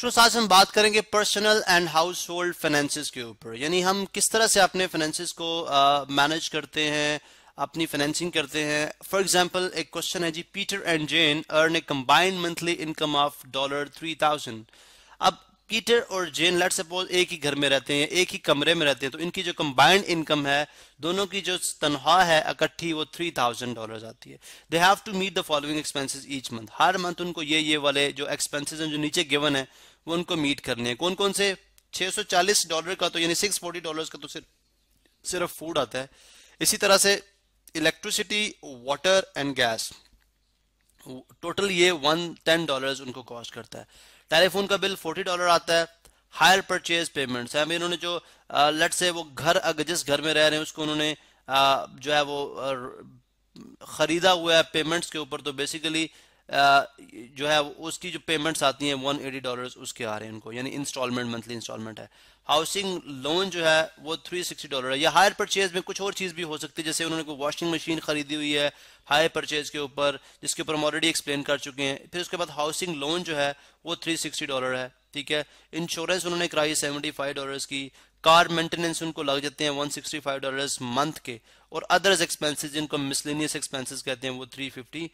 दोस्तों तो साथ हम बात करेंगे personal and household finances के ऊपर यानी हम किस तरह से अपने फाइनेंसिस को मैनेज uh, करते हैं अपनी फाइनेंसिंग करते हैं फॉर एग्जाम्पल एक क्वेश्चन है जी Peter and Jane earn a combined monthly income of dollar three thousand अब पीटर और जेन लेट सपोज एक ही घर में रहते हैं एक ही कमरे में रहते हैं तो इनकी जो कंबाइंड इनकम है दोनों की जो तनख्वाह है इकट्ठी वो थ्री थाउजेंड डॉलर आती है they have to meet the following expenses each month हर मंथ उनको ये ये वाले जो एक्सपेंसेस हैं जो नीचे गिवन है वो उनको मीट करने हैं कौन कौन से 640 डॉलर का तो यानी 640 डॉलर्स का तो सिर्फ सिर्फ फूड आता है इसी तरह से electricity water and gas total ये 110 टेन डॉलर उनको कॉस्ट करता है टेलीफोन का बिल 40 डॉलर आता है हायर परचेज पेमेंट्स है इन्होंने जो लट से वो घर अगर जिस घर में रह रहे हैं उसको उन्होंने जो है वो खरीदा हुआ है पेमेंट्स के ऊपर तो बेसिकली जो है उसकी जो पेमेंट्स आती हैं वन एटी डॉलर उसके आ रहे हैं उनको यानी इंस्टॉलमेंट मंथली इंस्टॉलमेंट है हाउसिंग लोन जो है वो थ्री सिक्सटी डॉलर है या हायर परचेज में कुछ और चीज़ भी हो सकती है जैसे उन्होंने कोई वॉशिंग मशीन खरीदी हुई है हायर परचेज के ऊपर जिसके ऊपर हम ऑलरेडी एक्सप्लेन कर चुके हैं फिर उसके बाद हाउसिंग लोन जो है वो थ्री सिक्सटी डॉलर है ठीक है इंश्योरेंस उन्होंने कराई सेवेंटी फाइव डॉलर की कार मेंटेनेंस उनको लग जाते हैं 165 डॉलर्स मंथ के और अदर्स एक्सपेंसेस जिनको मिसलिनियस एक्सपेंसेस कहते हैं वो 350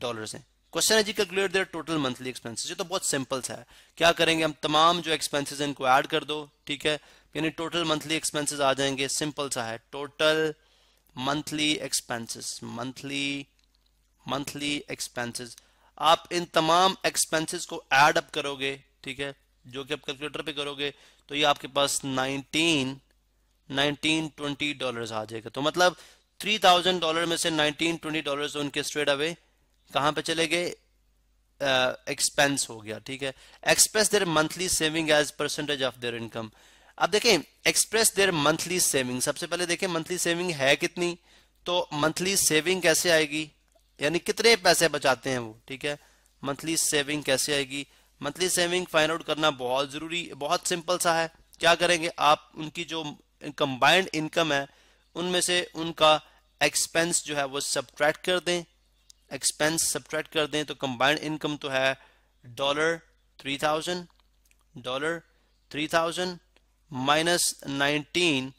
डॉलर्स हैं क्वेश्चन है जी calculate their total monthly expenses ये तो बहुत सिंपल सा है क्या करेंगे हम तमाम जो एक्सपेंसेस इनको ऐड कर दो ठीक है यानी टोटल मंथली एक्सपेंसेस आ जाएंगे सिंपल सा है total monthly expenses monthly monthly expenses आप इन तमाम एक्सपेंसेस को एड अप करोगे ठीक है जो कि आप कैलकुलेटर पे करोगे तो ये आपके पास 19 19 20 डॉलर्स आ जाएगा तो मतलब 3000 डॉलर में से 19 20 डॉलर्स उनके स्ट्रेट अवे कहां पे चले गए एक्सपेंस हो गया ठीक है express their monthly saving as percentage of their income अब देखें एक्सप्रेस देर मंथली सेविंग सबसे पहले देखें मंथली सेविंग है कितनी तो मंथली सेविंग कैसे आएगी यानी कितने पैसे बचाते हैं वो ठीक है मंथली सेविंग कैसे आएगी मंथली सेविंग फाइंड आउट करना बहुत जरूरी बहुत सिंपल सा है क्या करेंगे आप उनकी जो कंबाइंड इनकम है उनमें से उनका एक्सपेंस जो है वो सब्ट्रैक्ट कर दें एक्सपेंस सब्ट्रैक्ट कर दें तो कंबाइंड इनकम तो है dollar three thousand dollar three thousand minus nineteen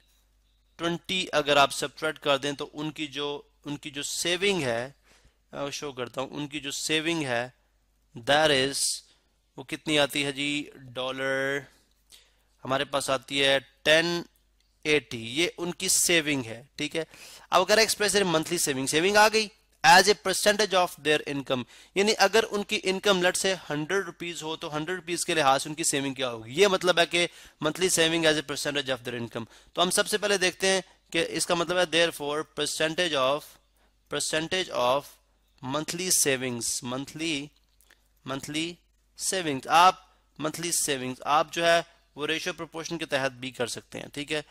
twenty अगर आप सब्ट्रैक्ट कर दें तो उनकी जो उनकी जो सेविंग है शो करता हूँ उनकी जो सेविंग है दैर इज वो कितनी आती है जी डॉलर हमारे पास आती है टेन एटी ये उनकी सेविंग है ठीक है अब अगर एक्सप्रेस मंथली सेविंग सेविंग आ गई as a percentage of their income यानी अगर उनकी इनकम लट से हंड्रेड रुपीज हो तो हंड्रेड रुपीज के लिहाज से उनकी सेविंग क्या होगी ये मतलब है कि monthly saving as a percentage of their income तो हम सबसे पहले देखते हैं कि इसका मतलब है therefore percentage of percentage of monthly savings monthly monthly savings आप मंथली सेविंग्स आप जो है वो रेशियो प्रोपोर्शन के तहत भी कर सकते हैं ठीक है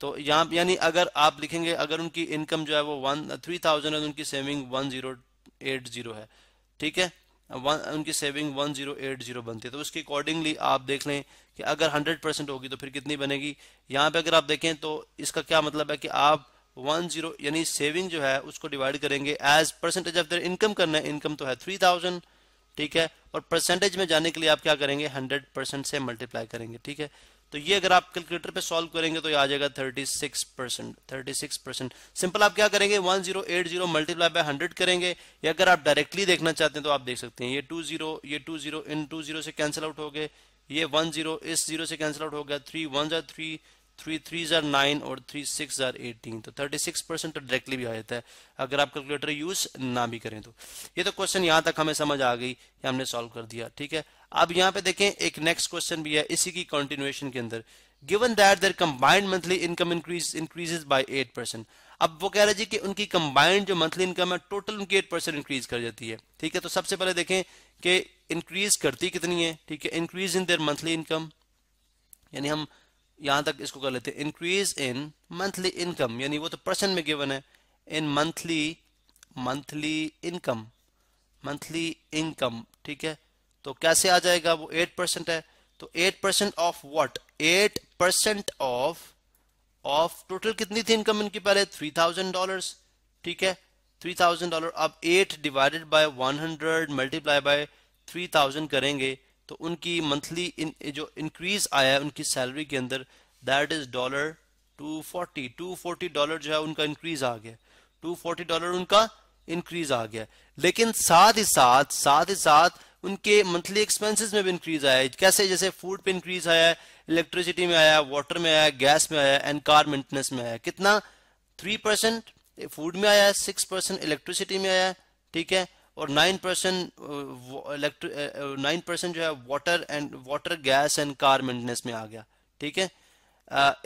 तो यहाँ यानी अगर आप लिखेंगे अगर उनकी इनकम जो है वो वन थ्री थाउजेंड है तो उनकी saving one zero eight zero है ठीक है वन उनकी saving one zero eight zero बनती है तो उसके अकॉर्डिंगली आप देख लें कि अगर हंड्रेड परसेंट होगी तो फिर कितनी बनेगी यहाँ पे अगर आप देखें तो इसका क्या मतलब है कि आप वन जीरो यानी सेविंग जो है उसको डिवाइड करेंगे as percentage of their income करना है इनकम तो है थ्री थाउजेंड ठीक है और परसेंटेज में जाने के लिए आप क्या करेंगे हंड्रेड परसेंट से मल्टीप्लाई करेंगे ठीक है तो ये अगर आप कैलकुलेटर पे सॉल्व करेंगे तो ये आ जाएगा 36 परसेंट थर्टी परसेंट सिंपल आप क्या करेंगे 1080 zero eight zero multiply by hundred करेंगे या अगर आप डायरेक्टली देखना चाहते हैं तो आप देख सकते हैं ये टू जीरो ये टू जीरो इन टू जीरो से कैंसिल आउट हो गए ये वन जीरो इस जीरो से कैंसिल आउट हो गया थ्री वन जै थ्री थ्री थ्री जार नाइन और थ्री सिक्स जार एटीन तो थर्टी सिक्स परसेंट तो डायरेक्टली भी आ जाता है अगर आप कैलकुलेटर यूज ना भी करें तो ये तो क्वेश्चन यहाँ तक हमें समझ आ गई हमने सॉल्व कर दिया ठीक है अब यहाँ पे देखें एक नेक्स्ट क्वेश्चन भी है इसी की कंटिन्यूएशन के अंदर given that their combined monthly income increase increases by eight percent अब वो कह रहे जी कि उनकी कंबाइंड जो मंथली इनकम है टोटल उनकी एट परसेंट इंक्रीज कर जाती है ठीक है तो सबसे पहले देखें कि इंक्रीज करती कितनी है ठीक है increase in their monthly income यानी हम यहां तक इसको कर लेते हैं इंक्रीज इन मंथली इनकम यानी वो तो परसेंट में गिवन है in monthly monthly income monthly income ठीक है तो कैसे आ जाएगा वो एट परसेंट है तो eight percent of what eight percent of of total कितनी थी इनकम इनकी पहले थ्री थाउजेंड डॉलर ठीक है थ्री थाउजेंड डॉलर अब eight divided by one hundred multiply by three thousand करेंगे तो उनकी मंथली इन, जो इंक्रीज आया है उनकी सैलरी के अंदर दैट इज डॉलर 240 240 डॉलर जो है उनका इंक्रीज आ गया 240 डॉलर उनका इंक्रीज आ गया लेकिन साथ ही साथ साथ ही साथ उनके मंथली एक्सपेंसेस में भी इंक्रीज आया है कैसे जैसे फूड पे इंक्रीज आया है इलेक्ट्रिसिटी में आया वाटर में आया गैस में आया एंड कार मेंटेनेंस में आया कितना थ्री परसेंट फूड में आया है सिक्स परसेंट इलेक्ट्रिसिटी में आया ठीक है और nine percent electric nine percent जो है water and water gas and car maintenance में आ गया ठीक है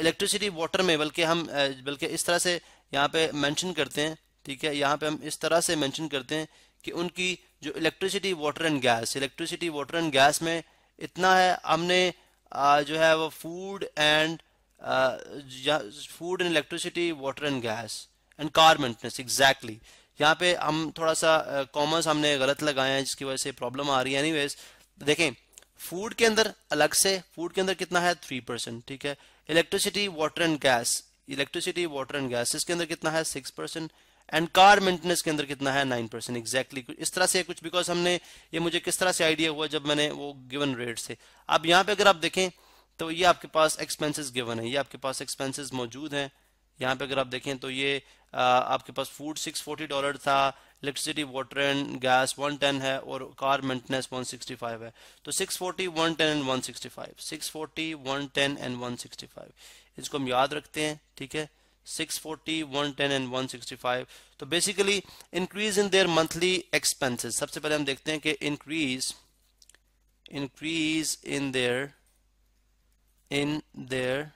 इलेक्ट्रिसिटी uh, वाटर में बल्कि हम uh, बल्कि इस तरह से यहाँ पे मेंशन करते हैं ठीक है यहाँ पे हम इस तरह से मेंशन करते हैं कि उनकी जो electricity water and gas electricity water and gas में इतना है हमने uh, जो है वो food and food and electricity water and gas and car maintenance exactly यहाँ पे हम थोड़ा सा कॉमर्स uh, हमने गलत लगाया है जिसकी वजह से प्रॉब्लम आ रही है वेज देखें फूड के अंदर अलग से फूड के अंदर कितना है थ्री परसेंट ठीक है electricity water and gas electricity water and gas इसके अंदर कितना है six percent and car maintenance के अंदर कितना है नाइन परसेंट एग्जैक्टली इस तरह से कुछ बिकॉज हमने ये मुझे किस तरह से आइडिया हुआ जब मैंने वो गिवन रेट से अब यहाँ पे अगर आप देखें तो ये आपके पास एक्सपेंसिस गिवन है ये आपके पास एक्सपेंसिस मौजूद हैं यहाँ पे अगर आप देखें तो ये आ, आपके पास फूड 640 डॉलर था इलेक्ट्रिसिटी वाटर एंड गैस 110 है और कार मेंटेनेंस 165 है तो 640 110 एंड 165 640 110 एंड 165 इसको हम याद रखते हैं ठीक है 640 110 एंड 165 तो basically increase in their monthly expenses सबसे पहले हम देखते हैं कि increase increase in their in their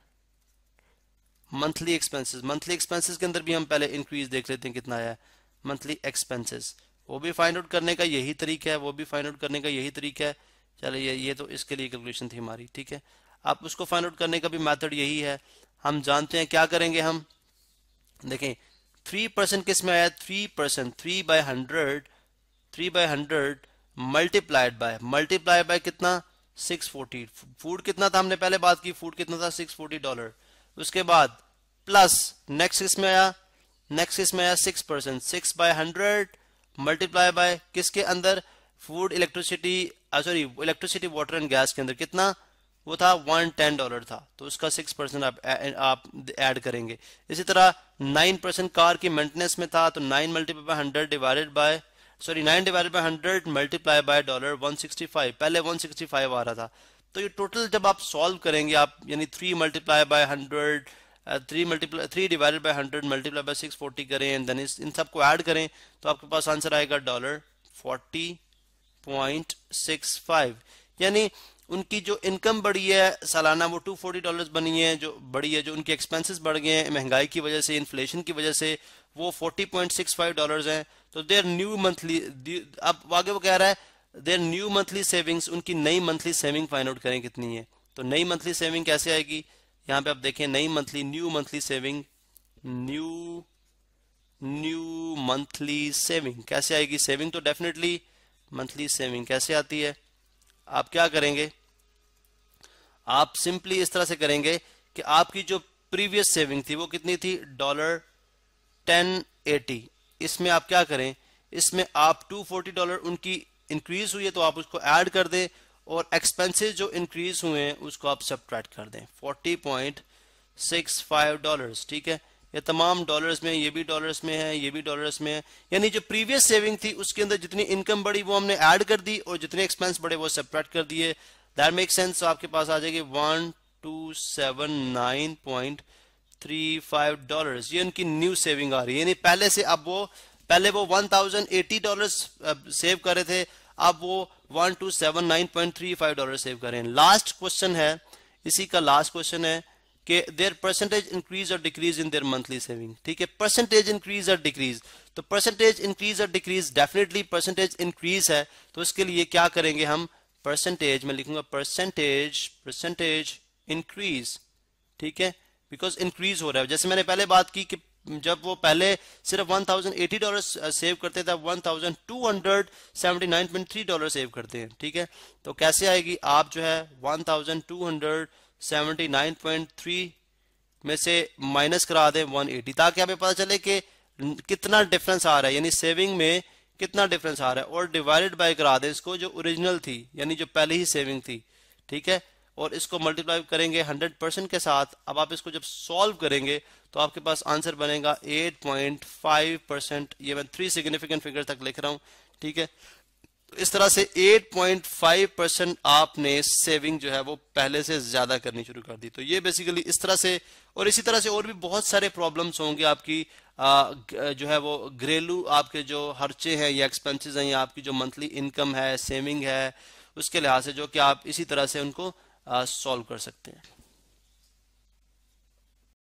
monthly expenses monthly expenses के अंदर भी हम पहले इंक्रीज देख लेते हैं कितना आया है मंथली एक्सपेंसेस वो भी फाइंड आउट करने का यही तरीका है वो भी फाइंड आउट करने का यही तरीका है चलिए ये, ये तो इसके लिए कैलकुलेशन थी हमारी ठीक है आप उसको फाइंड आउट करने का भी मैथड यही है हम जानते हैं क्या करेंगे हम देखें थ्री परसेंट किस में आया three percent three by hundred three by hundred multiplied by multiply by कितना सिक्स फोर्टी फूड कितना था हमने पहले बात की फूड कितना था सिक्स फोर्टी डॉलर उसके बाद प्लस नेक्स्ट इसमें आया नेक्स्ट इसमें आया six percent six by hundred multiply by किसके अंदर food electricity sorry electricity water and gas के अंदर कितना वो था वन टेन डॉलर था तो उसका सिक्स परसेंट आप uh, uh, आप ऐड करेंगे इसी तरह नाइन परसेंट कार की मेंटेनेंस में था तो nine multiply by hundred divided by sorry nine divided by hundred multiply by dollar one sixty five पहले वन सिक्सटी फाइव आ रहा था तो ये टोटल जब आप सॉल्व करेंगे आप यानी three multiply by hundred three multiply three divided by hundred multiply by six forty करें एंड देन इन सबको ऐड करें तो आपके पास आंसर आएगा dollar forty point six five यानी उनकी जो इनकम बढ़ी है सालाना वो टू फोर्टी डॉलर बनी है जो बढ़ी है जो उनके एक्सपेंसिस बढ़ गए हैं महंगाई की वजह से इन्फ्लेशन की वजह से वो forty point six five dollar हैं तो देर न्यू मंथली अब आगे वो कह रहा है देर न्यू मंथली सेविंग्स उनकी नई मंथली सेविंग फाइंड आउट करें कितनी है तो नई मंथली सेविंग कैसे आएगी यहां पे आप देखें नई monthly new monthly saving new new monthly saving कैसे आएगी सेविंग तो डेफिनेटली मंथली सेविंग कैसे आती है आप क्या करेंगे आप सिंपली इस तरह से करेंगे कि आपकी जो प्रीवियस सेविंग थी वो कितनी थी डॉलर टेन एटी इसमें आप क्या करें इसमें आप टू फोर्टी डॉलर उनकी इंक्रीज हुई है तो आप उसको ऐड कर दें और एक्सपेंसेस जो इंक्रीज हुए हैं उसको आप सब्ट्रैक्ट कर दें forty point six five dollars ठीक है ये तमाम डॉलर्स में ये भी डॉलर्स में है ये भी डॉलर्स में है यानी जो प्रीवियस सेविंग थी उसके अंदर जितनी इनकम बढ़ी वो हमने ऐड कर दी और जितने एक्सपेंस बढ़े वो सेपरेट कर दिए दैट मेक सेंस आपके पास आ जाएगी one two seven nine point three five dollar ये उनकी न्यू सेविंग आ रही है यानी पहले से अब वो पहले वो one thousand eighty dollar save कर रहे थे अब वो one two seven nine point three five dollar save करें लास्ट क्वेश्चन है इसी का लास्ट क्वेश्चन है कि देयर परसेंटेज इंक्रीज और decrease in their monthly saving ठीक है परसेंटेज इंक्रीज और डिक्रीज तो परसेंटेज इंक्रीज और डिक्रीज डेफिनेटली परसेंटेज इंक्रीज है तो इसके लिए क्या करेंगे हम परसेंटेज में लिखूंगा परसेंटेज परसेंटेज इंक्रीज ठीक है बिकॉज इंक्रीज हो रहा है जैसे मैंने पहले बात की कि जब वो पहले सिर्फ 1080 डॉलर सेव करते थे पॉइंट 1279.3 डॉलर सेव करते हैं ठीक है तो कैसे आएगी आप जो है 1279.3 में से माइनस करा दें 180 ताकि हमें पता चले कि कितना डिफरेंस आ रहा है यानी सेविंग में कितना डिफरेंस आ रहा है और डिवाइडेड बाय करा दें इसको जो ओरिजिनल थी यानी जो पहले ही सेविंग थी ठीक है और इसको मल्टीप्लाई करेंगे 100 परसेंट के साथ अब आप इसको जब सॉल्व करेंगे तो आपके पास आंसर बनेगा 8.5 परसेंट ये मैं थ्री सिग्निफिकेंट फिगर तक लिख रहा हूँ ठीक है तो इस तरह से 8.5 परसेंट आपने सेविंग जो है वो पहले से ज़्यादा करनी शुरू कर दी तो ये बेसिकली इस तरह से और इसी तरह से और भी बहुत सारे प्रॉब्लम्स होंगे आपकी आ, जो है वो घरेलू आपके जो खर्चे हैं या एक्सपेंसेस हैं या आपकी जो मंथली इनकम है सेविंग है उसके लिहाज से जो कि आप इसी तरह से उनको सॉल्व कर सकते हैं